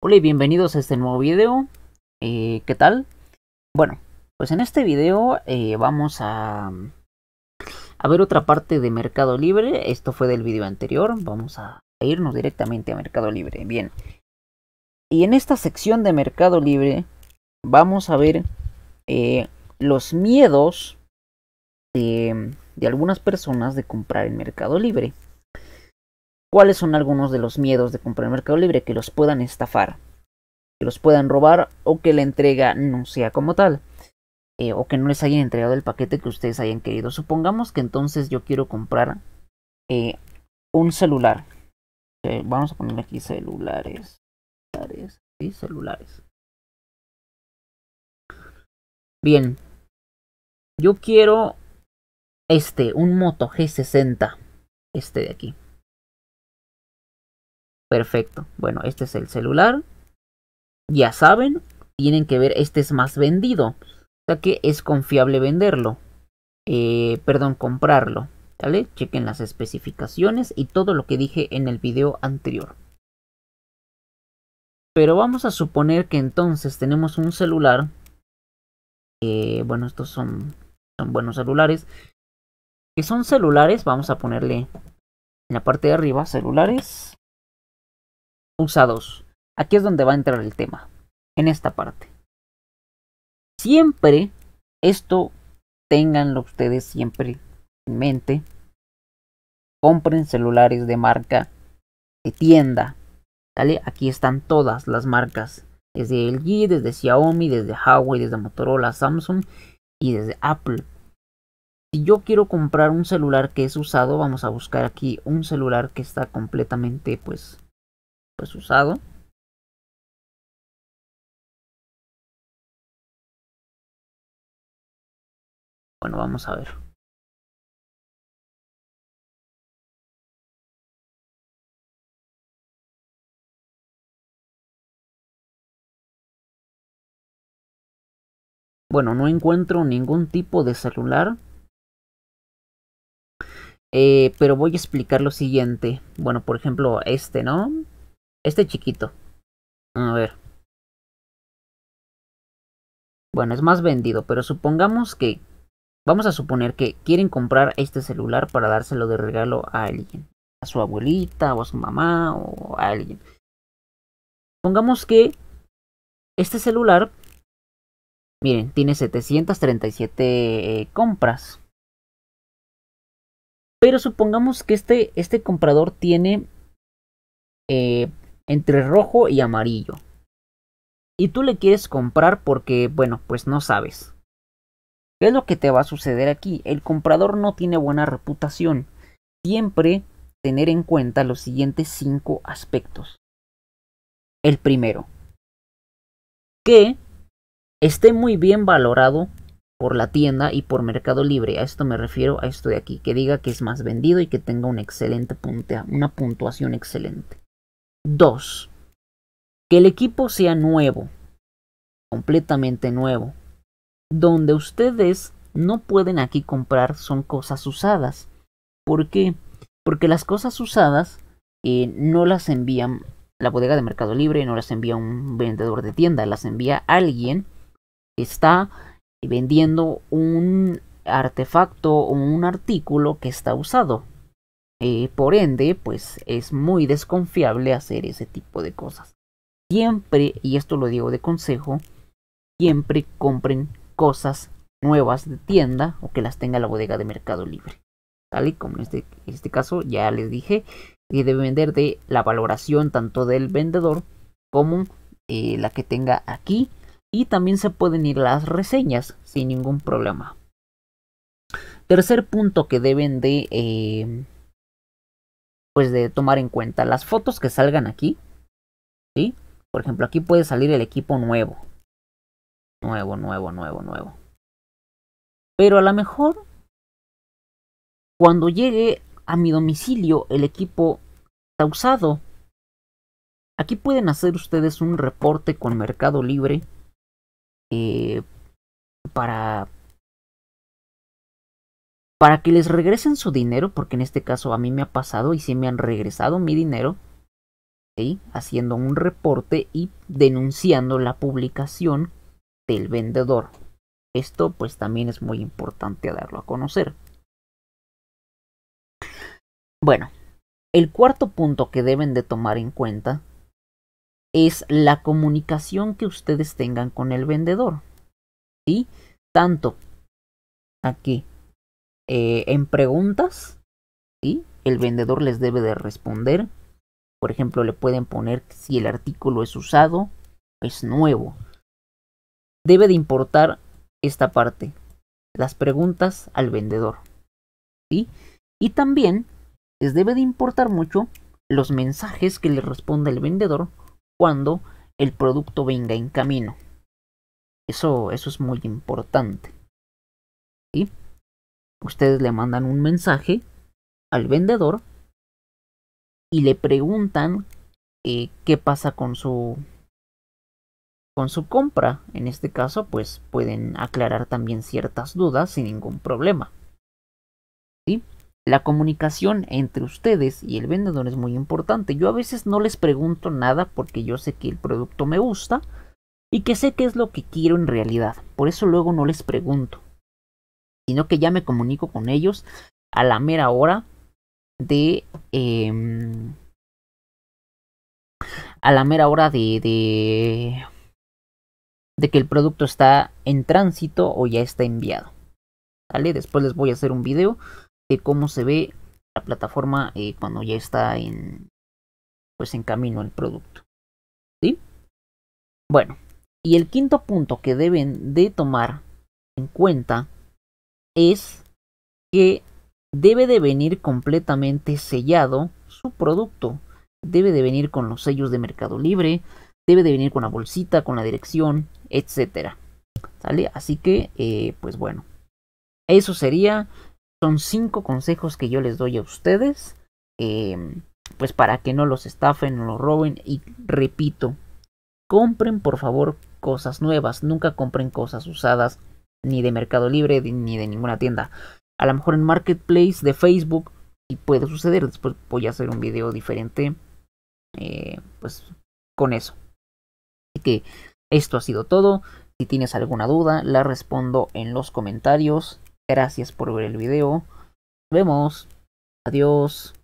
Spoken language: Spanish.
Hola y bienvenidos a este nuevo video. Eh, ¿Qué tal? Bueno, pues en este video eh, vamos a, ver otra parte de Mercado Libre. Esto fue del video anterior. Vamos a irnos directamente a Mercado Libre. Bien. Y en esta sección de Mercado Libre vamos a ver eh, los miedos de, de algunas personas de comprar en Mercado Libre cuáles son algunos de los miedos de comprar en Mercado Libre, que los puedan estafar, que los puedan robar o que la entrega no sea como tal. Eh, o que no les hayan entregado el paquete que ustedes hayan querido. Supongamos que entonces yo quiero comprar eh, un celular. Eh, vamos a poner aquí celulares. Celulares. y celulares. Bien. Yo quiero este, un Moto G60. Este de aquí. Perfecto. Bueno, este es el celular. Ya saben, tienen que ver, este es más vendido. O sea que es confiable venderlo. Eh, perdón, comprarlo. ¿Vale? Chequen las especificaciones y todo lo que dije en el video anterior. Pero vamos a suponer que entonces tenemos un celular. Eh, bueno, estos son buenos celulares. Que son celulares, vamos a ponerle en la parte de arriba, celulares usados. Aquí es donde va a entrar el tema, en esta parte. Siempre, esto tenganlo ustedes siempre en mente. Compren celulares de marca de tienda. Aquí están todas las marcas. Desde LG, desde Xiaomi, desde Huawei, desde Motorola, Samsung y desde Apple. Si yo quiero comprar un celular que es usado, vamos a buscar aquí un celular que está completamente pues pues usado. Bueno, vamos a ver. Bueno, no encuentro ningún tipo de celular. Eh, pero voy a explicar lo siguiente. Bueno, por ejemplo, este, ¿no? Este chiquito. A ver. Bueno, es más vendido, pero supongamos que... Vamos a suponer que quieren comprar este celular para dárselo de regalo a alguien. A su abuelita o a su mamá o a alguien. Supongamos que este celular, miren, tiene 737 eh, compras. Pero supongamos que este, este comprador tiene eh, entre rojo y amarillo. Y tú le quieres comprar porque, bueno, pues no sabes. ¿Qué es lo que te va a suceder aquí? El comprador no tiene buena reputación. Siempre tener en cuenta los siguientes cinco aspectos. El primero, que esté muy bien valorado por la tienda y por Mercado Libre. A esto me refiero a esto de aquí, que diga que es más vendido y que tenga una excelente una puntuación excelente. Dos, que el equipo sea nuevo, completamente nuevo. Donde ustedes no pueden aquí comprar son cosas usadas. ¿Por qué? Porque las cosas usadas eh, no las envían la bodega de Mercado Libre, no las envía un vendedor de tienda, las envía alguien que está vendiendo un artefacto o un artículo que está usado. Eh, por ende, pues es muy desconfiable hacer ese tipo de cosas. Siempre, y esto lo digo de consejo, siempre compren cosas nuevas de tienda o que las tenga la bodega de Mercado Libre. y Como este, en este, caso ya les dije, que debe vender de la valoración tanto del vendedor como eh, la que tenga aquí. Y también se pueden ir las reseñas sin ningún problema. Tercer punto que deben de... Eh, pues de tomar en cuenta las fotos que salgan aquí. ¿Sí? Por ejemplo, aquí puede salir el equipo nuevo. Nuevo, nuevo, nuevo, nuevo. Pero a lo mejor cuando llegue a mi domicilio el equipo está usado. Aquí pueden hacer ustedes un reporte con Mercado Libre eh, para para que les regresen su dinero, porque en este caso a mí me ha pasado y sí me han regresado mi dinero, haciendo un reporte y denunciando la publicación del vendedor. Esto pues también es muy importante darlo a conocer. Bueno, el cuarto punto que deben de tomar en cuenta es la comunicación que ustedes tengan con el vendedor. ¿Sí? Tanto aquí eh, en preguntas el vendedor les debe de responder. Por ejemplo, le pueden poner si el artículo es usado, es nuevo. Debe de importar esta parte, las preguntas al vendedor. ¿sí? Y también les debe de importar mucho los mensajes que le responde el vendedor cuando el producto venga en camino. Eso, eso es muy importante. ¿sí? ustedes le mandan un mensaje al vendedor y le preguntan eh, qué pasa con su con su compra. En este caso, pues pueden aclarar también ciertas dudas sin ningún problema. La comunicación entre ustedes y el vendedor es muy importante. Yo a veces no les pregunto nada porque yo sé que el producto me gusta y que sé qué es lo que quiero en realidad. Por eso luego no les pregunto sino que ya me comunico con ellos a la mera hora de... Em, a la mera hora de, de, que el producto está en tránsito o ya está enviado. Después les voy a hacer un video de cómo se ve la plataforma eh, cuando ya está en pues en camino el producto. ¿Sí? Bueno, y el quinto punto que deben de tomar en cuenta es que debe de venir completamente sellado su producto. Debe de venir con los sellos de Mercado Libre, debe de venir con la bolsita, con la dirección, etcétera. ¿Sale? Así que, eh, pues bueno, eso sería. Son cinco consejos que yo les doy a ustedes. Eh, pues para que no los estafen, no los roben. Y repito, compren por favor cosas nuevas. Nunca compren cosas usadas ni de Mercado Libre, ni de ninguna tienda. A lo mejor en Marketplace de Facebook y puede suceder. Después voy a hacer un video diferente. Eh, pues con eso. Así que esto ha sido todo. Si tienes alguna duda, la respondo en los comentarios. Gracias por ver el video. Nos vemos. Adiós.